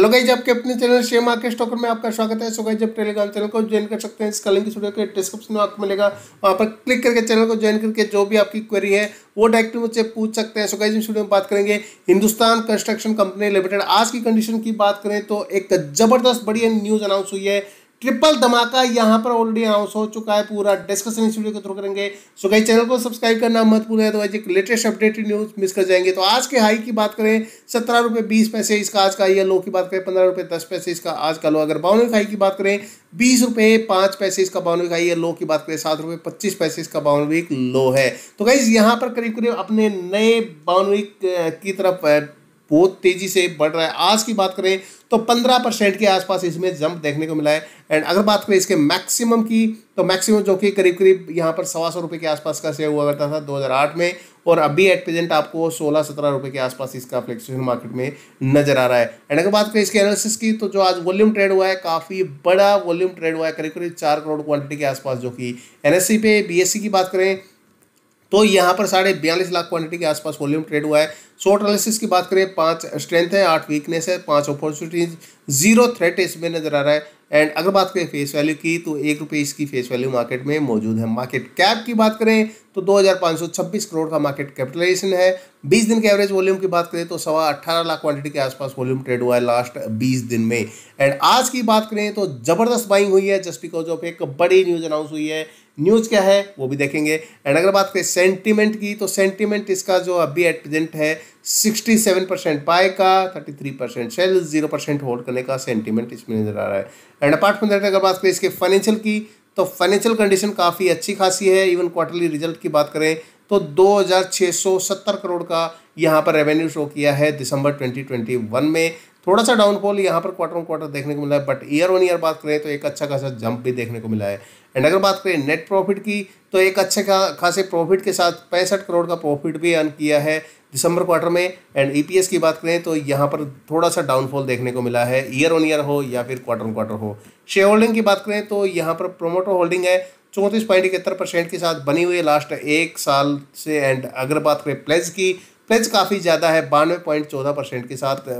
hello guys आपके अपने channel share market stalker में आपका स्वागत है सो गाइज आप टेलीग्राम चैनल को ज्वाइन कर सकते हैं इसका लिंक वीडियो के डिस्क्रिप्शन में आपको मिलेगा वहाँ पर क्लिक करके चैनल को ज्वाइन करके जो भी आपकी क्वेरी है वो डायरेक्ट मुझसे पूछ सकते हैं सो गाइज इस वीडियो में बात करेंगे हिंदुस्तान कंस्ट्रक्शन कंपनी लिमिटेड आज की कंडीशन की बात करें तो एक जबरदस्त बढ़िया न्यूज़ अनाउंस हुई है ट्रिपल धमाका यहाँ पर ऑलरेडी हाउस हो चुका है पूरा डिस्कशन इस वीडियो के थ्रू करेंगे सो गई चैनल को सब्सक्राइब करना मत भूलें तो आज एक लेटेस्ट अपडेटेड न्यूज़ मिस कर जाएंगे तो आज के हाई की बात करें सत्रह रुपये बीस पैसे इसका आज का हाई है लो की बात करें पंद्रह रुपये दस पैसे इसका आज का लो अगर बावनवे हाई की बात करें बीस रुपये पाँच पैसे इसका बावनवे हाई या लो की बात करें सात रुपये पच्चीस पैसे इसका बावनवे लो है तो गई यहाँ पर करीब करीब अपने नए बावनवे की तरफ बहुत तेज़ी से बढ़ रहा है आज की बात करें तो 15 परसेंट के आसपास इसमें जंप देखने को मिला है एंड अगर बात करें इसके मैक्सिमम की तो मैक्सिमम जो कि करीब करीब यहाँ पर सवा सौ रुपये के आसपास का शेयर हुआ करता था 2008 में और अभी एट प्रेजेंट आपको सोलह सत्रह रुपये के आसपास इसका फ्लैक्चुएशन मार्केट में नजर आ रहा है एंड अगर बात करें इसके एनालिसिस की तो जो आज वॉल्यूम ट्रेड हुआ है काफ़ी बड़ा वॉल्यूम ट्रेड हुआ है करीब करीब चार करोड़ क्वान्टिटी के आसपास जो कि एन पे बी की बात करें तो यहाँ पर साढ़े बयालीस लाख क्वांटिटी के आसपास वॉल्यूम ट्रेड हुआ है शॉर्ट एनालिसिस की बात करें पांच स्ट्रेंथ है आठ वीकनेस है पांच अपॉर्चुनिटीज जीरो थ्रेट इसमें नजर आ रहा है एंड अगर बात करें फेस वैल्यू की तो एक रुपये इसकी फेस वैल्यू मार्केट में मौजूद है मार्केट कैप की बात करें तो 2526 करोड़ का मार्केट कैपिटलाइजेशन है 20 दिन के एवरेज वॉल्यूम की बात करें तो सवा अट्ठारह लाख क्वांटिटी के आसपास वॉल्यूम ट्रेड हुआ है लास्ट 20 दिन में एंड आज की बात करें तो ज़बरदस्त बाइंग हुई है जस्ट बिकॉज ऑफ एक बड़ी न्यूज़ अनाउंस हुई है न्यूज़ क्या है वो भी देखेंगे एंड अगर बात करें सेंटीमेंट की तो सेंटीमेंट इसका जो अभी एट प्रेजेंट है सिक्सटी सेवन परसेंट पाए का thirty three percent sell zero percent hold करने का सेंटीमेंट इसमें नज़र आ रहा है एंड अपार्ट फ्रॉम दैट अगर बात करें इसके फाइनेंशियल की तो फाइनेंशियल कंडीशन काफ़ी अच्छी खासी है इवन क्वार्टरली रिजल्ट की बात करें तो सत्तर करोड़ का यहाँ पर रेवेन्यू शो किया है दिसंबर वन में थोड़ा सा डाउनफॉल यहाँ पर क्वार्टर ऑन क्वार्टर देखने को मिला है बट ईयर ऑन ईयर बात करें तो एक अच्छा खासा जंप भी देखने को मिला है एंड अगर बात करें नेट प्रॉफिट की तो एक अच्छे खा, खासे प्रॉफिट के साथ पैंसठ करोड़ का प्रॉफिट भी अर्न किया है दिसंबर क्वार्टर में एंड ईपीएस e की बात करें तो यहाँ पर थोड़ा सा डाउनफॉल देखने को मिला है ईयर ऑन ईयर हो या फिर क्वार्टर ऑन क्वार्टर हो शेयर होल्डिंग की बात करें तो यहाँ पर प्रोमोटर होल्डिंग है चौंतीस पॉइंट इकहत्तर परसेंट के साथ बनी हुई है लास्ट एक साल से एंड अगर बात करें प्लेज की प्लेज काफ़ी ज़्यादा है बानवे पॉइंट चौदह परसेंट के साथ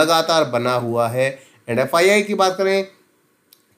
लगातार बना हुआ है एंड एफ की बात करें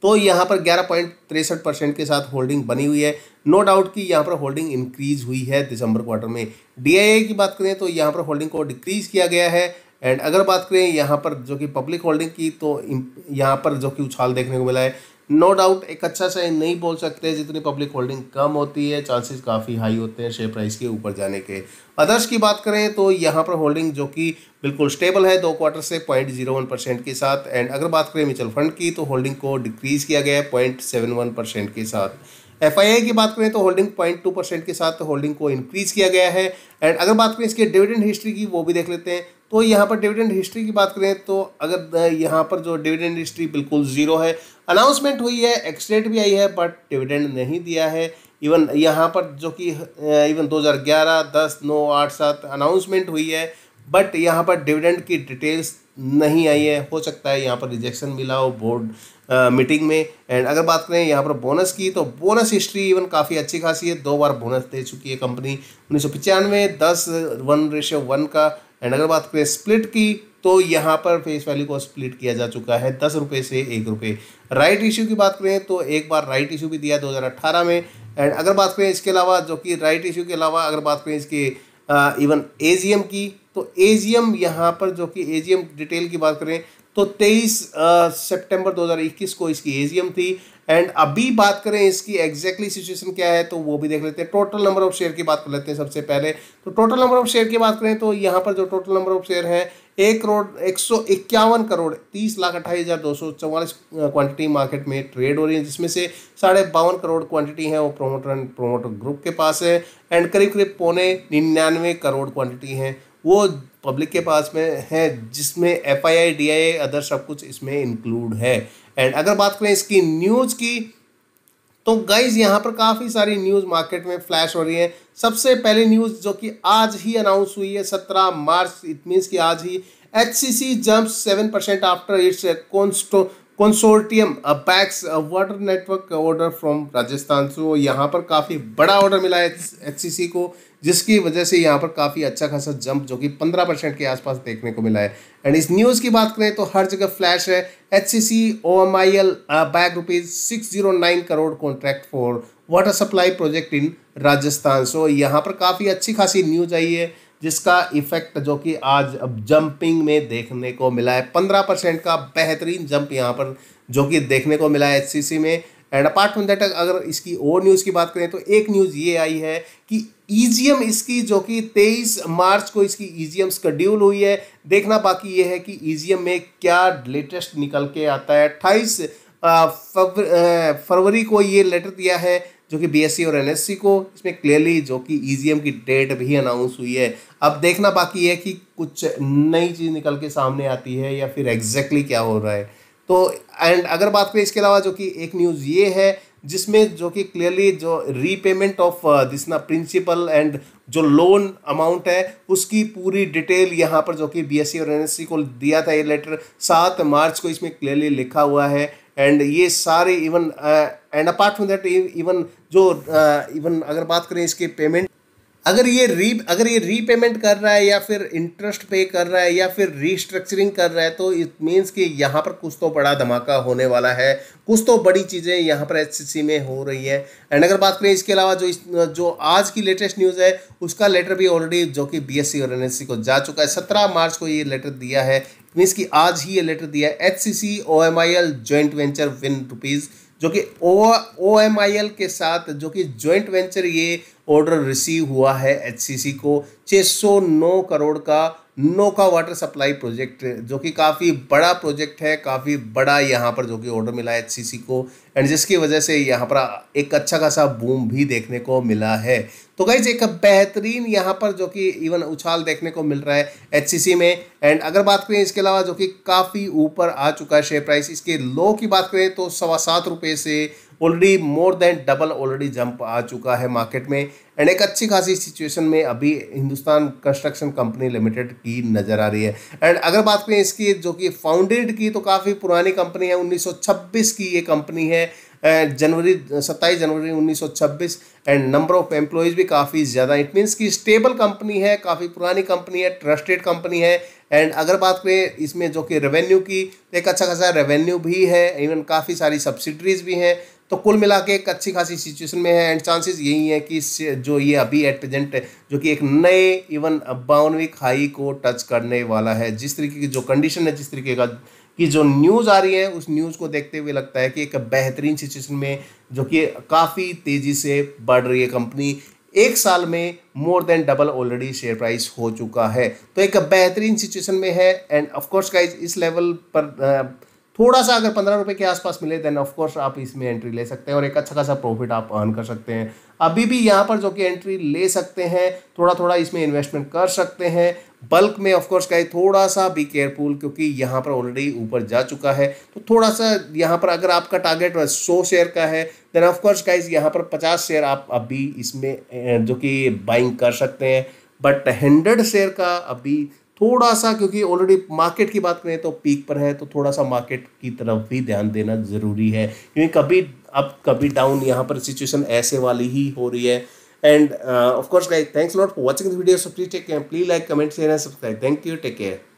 तो यहाँ पर ग्यारह पॉइंट तिरसठ परसेंट के साथ होल्डिंग बनी हुई है नो डाउट कि यहाँ पर होल्डिंग इंक्रीज हुई है दिसंबर क्वार्टर में डी की बात करें तो यहाँ पर होल्डिंग को डिक्रीज किया गया है एंड अगर बात करें यहाँ पर जो कि पब्लिक होल्डिंग की तो यहाँ पर जो कि उछाल देखने को मिला है नो डाउट एक अच्छा सा नहीं बोल सकते जितनी पब्लिक होल्डिंग कम होती है चांसेस काफ़ी हाई होते हैं शेयर प्राइस के ऊपर जाने के अदर्स की बात करें तो यहाँ पर होल्डिंग जो कि बिल्कुल स्टेबल है दो क्वार्टर से पॉइंट जीरो वन परसेंट के साथ एंड अगर बात करें म्यूचुअल फंड की तो होल्डिंग को डिक्रीज़ किया गया है पॉइंट सेवन वन परसेंट के साथ एफ आई आई की बात करें तो होल्डिंग पॉइंट टू परसेंट के साथ होल्डिंग को इंक्रीज़ किया गया है एंड अगर बात करें इसके डिविडेंड हिस्ट्री की वो भी देख लेते हैं तो यहाँ पर डिविडेंड हिस्ट्री की बात करें तो अगर यहाँ पर जो डिविडेंड हिस्ट्री बिल्कुल ज़ीरो है अनाउंसमेंट हुई है एक्सडेट भी आई है बट डिविडेंड नहीं दिया है इवन यहाँ पर जो कि इवन 2011 10 9 8 सात अनाउंसमेंट हुई है बट यहाँ पर डिविडेंड की डिटेल्स नहीं आई है हो सकता है यहाँ पर रिजेक्शन मिला हो बोर्ड मीटिंग में एंड अगर बात करें यहाँ पर बोनस की तो बोनस हिस्ट्री इवन काफ़ी अच्छी खासी है दो बार बोनस दे चुकी है कंपनी उन्नीस सौ पचानवे दस वन रेशो वन का एंड अगर बात करें स्प्लिट की तो यहाँ पर फेस वैल्यू को स्प्लिट किया जा चुका है दस रुपये से एक रुपये राइट इशू की बात करें तो एक बार राइट इशू भी दिया अट्ठारह में एंड अगर बात करें इसके अलावा जो कि राइट इशू के अलावा अगर बात करें इसके इवन ए की तो ए यहाँ पर जो कि ए डिटेल की बात करें तो 23 सितंबर 2021 को इसकी एम थी एंड अभी बात करें इसकी एग्जैक्टली सिचुएशन क्या है तो वो भी देख लेते हैं टोटल नंबर ऑफ शेयर की बात कर लेते हैं सबसे पहले तो टोटल नंबर ऑफ शेयर की बात करें तो यहाँ पर जो टोटल नंबर ऑफ शेयर है एक करोड़ एक सौ इक्यावन करोड़ तीस लाख अट्ठाईस हज़ार दो सौ चौवालीस क्वान्टिटी मार्केट में ट्रेड हो रही है जिसमें से साढ़े बावन करोड़ क्वांटिटी है वो प्रोमोटर एंड प्रोमोटर ग्रुप के पास है एंड करीब करीब पौने निन्यानवे करोड़ क्वांटिटी हैं वो पब्लिक के पास में है जिसमें F I I D I other सब कुछ इसमें इंक्लूड है एंड अगर बात करें इसकी न्यूज़ की तो गाइज यहाँ पर काफ़ी सारी न्यूज़ मार्केट में फ्लैश हो रही है सबसे पहली न्यूज़ जो कि आज ही अनाउंस हुई है सत्रह मार्च इट मीन्स कि आज ही H C C jump seven percent after its कॉन्स्टो consortium bags water network order from Rajasthan so यहाँ पर काफ़ी बड़ा ऑर्डर मिला है एच सी सी को जिसकी वजह से यहाँ पर काफ़ी अच्छा खासा जंप जो कि पंद्रह परसेंट के आसपास देखने को मिला है एंड इस न्यूज़ की बात करें तो हर जगह फ्लैश है H C C O M I L bag rupees six zero nine crore contract for water supply project in Rajasthan so यहाँ पर काफ़ी अच्छी खासी न्यूज़ आई है जिसका इफेक्ट जो कि आज अब जंपिंग में देखने को मिला है पंद्रह परसेंट का बेहतरीन जंप यहाँ पर जो कि देखने को मिला है एच सी सी में एंड अपार्ट फ्रॉम दैट अगर इसकी और न्यूज़ की बात करें तो एक न्यूज़ ये आई है कि ईजीएम e इसकी जो कि 23 मार्च को इसकी ईजीएम e स्कड्यूल हुई है देखना बाकी ये है कि ईजीएम e में क्या लेटेस्ट निकल के आता है अट्ठाईस फरवरी को ये लेटर दिया है जो कि बीएससी और एनएससी को इसमें क्लियरली जो कि ईजीएम की डेट भी अनाउंस हुई है अब देखना बाकी है कि कुछ नई चीज़ निकल के सामने आती है या फिर एग्जैक्टली exactly क्या हो रहा है तो एंड अगर बात करें इसके अलावा जो कि एक न्यूज़ ये है जिसमें जो कि क्लियरली जो रीपेमेंट ऑफ दिस ना प्रिंसिपल एंड जो लोन अमाउंट है उसकी पूरी डिटेल यहाँ पर जो कि बीएससी e और एनएससी e को दिया था ये लेटर सात मार्च को इसमें क्लियरली लिखा हुआ है एंड ये सारे even and apart from that even जो इवन uh, अगर बात करें इसके पेमेंट अगर ये री अगर ये रीपेमेंट कर रहा है या फिर इंटरेस्ट पे कर रहा है या फिर रीस्ट्रक्चरिंग कर रहा है तो इट मीन्स कि यहाँ पर कुछ तो बड़ा धमाका होने वाला है कुछ तो बड़ी चीज़ें यहाँ पर एच में हो रही है एंड अगर बात करें इसके अलावा जो इस जो आज की लेटेस्ट न्यूज़ है उसका लेटर भी ऑलरेडी जो कि बी e और एन e को जा चुका है सत्रह मार्च को ये लेटर दिया है मीन्स कि आज ही ये लेटर दिया है H C C O M I L joint venture win rupees जो कि ओ ओ एम आई एल के साथ जो कि ज्वाइंट वेंचर ये ऑर्डर रिसीव हुआ है एच सी सी को सौ नौ करोड़ का नोका वाटर सप्लाई प्रोजेक्ट जो कि काफ़ी बड़ा प्रोजेक्ट है काफ़ी बड़ा यहाँ पर जो कि ऑर्डर मिला है एच को एंड जिसकी वजह से यहाँ पर एक अच्छा खासा बूम भी देखने को मिला है तो गाइज एक बेहतरीन यहाँ पर जो कि इवन उछाल देखने को मिल रहा है एच में एंड अगर बात करें इसके अलावा जो कि काफ़ी ऊपर आ चुका है शेयर प्राइस इसके लो की बात करें तो सवा सात रुपये से already more than double already jump आ चुका है मार्केट में एंड एक अच्छी खासी सिचुएशन में अभी हिंदुस्तान कंस्ट्रक्शन कंपनी लिमिटेड की नज़र आ रही है एंड अगर बात करें इसकी जो कि फाउंडेड की तो काफ़ी पुरानी कंपनी है 1926 की ये कंपनी है जनवरी सत्ताईस जनवरी 1926 एंड नंबर ऑफ एम्प्लॉयज़ भी काफ़ी ज़्यादा इट मीन्स कि स्टेबल कंपनी है काफ़ी पुरानी कंपनी है ट्रस्टेड कंपनी है एंड अगर बात करें इसमें जो कि रेवेन्यू की तो एक अच्छा खासा रेवेन्यू भी है इवन काफ़ी सारी सब्सिडरीज भी हैं तो कुल मिला के एक अच्छी खासी सिचुएशन में है एंड चांसेस यही है कि जो ये अभी एट प्रेजेंट जो कि एक नए इवन बाउनविक खाई को टच करने वाला है जिस तरीके की जो कंडीशन है जिस तरीके का कि जो न्यूज़ आ रही है उस न्यूज़ को देखते हुए लगता है कि एक बेहतरीन सिचुएशन में जो कि काफ़ी तेज़ी से बढ़ रही है कंपनी एक साल में more than double already share price हो चुका है तो एक बेहतरीन सिचुएशन में है एंड ऑफ कोर्स का इस लेवल पर थोड़ा सा अगर पंद्रह रुपये के आसपास मिले देन ऑफकोर्स आप इसमें एंट्री ले सकते हैं और एक अच्छा खासा प्रॉफिट आप अर्न कर सकते हैं अभी भी यहाँ पर जो कि एंट्री ले सकते हैं थोड़ा थोड़ा इसमें इन्वेस्टमेंट कर सकते हैं बल्क में ऑफकोर्स कहे थोड़ा सा बी केयरफुल क्योंकि यहाँ पर ऑलरेडी ऊपर जा चुका है तो थोड़ा सा यहाँ पर अगर आपका टारगेट सौ शेयर का है देन ऑफकोर्स गाइज यहाँ पर पचास शेयर आप अभी इसमें जो कि बाइंग कर सकते हैं बट हंड्रेड शेयर का अभी थोड़ा सा क्योंकि ऑलरेडी मार्केट की बात करें तो पीक पर है तो थोड़ा सा मार्केट की तरफ भी ध्यान देना ज़रूरी है क्योंकि कभी अब कभी डाउन यहाँ पर सिचुएशन ऐसे वाली ही हो रही है and of course guys thanks lot for watching this video so please take care please like comment share and subscribe thank you take care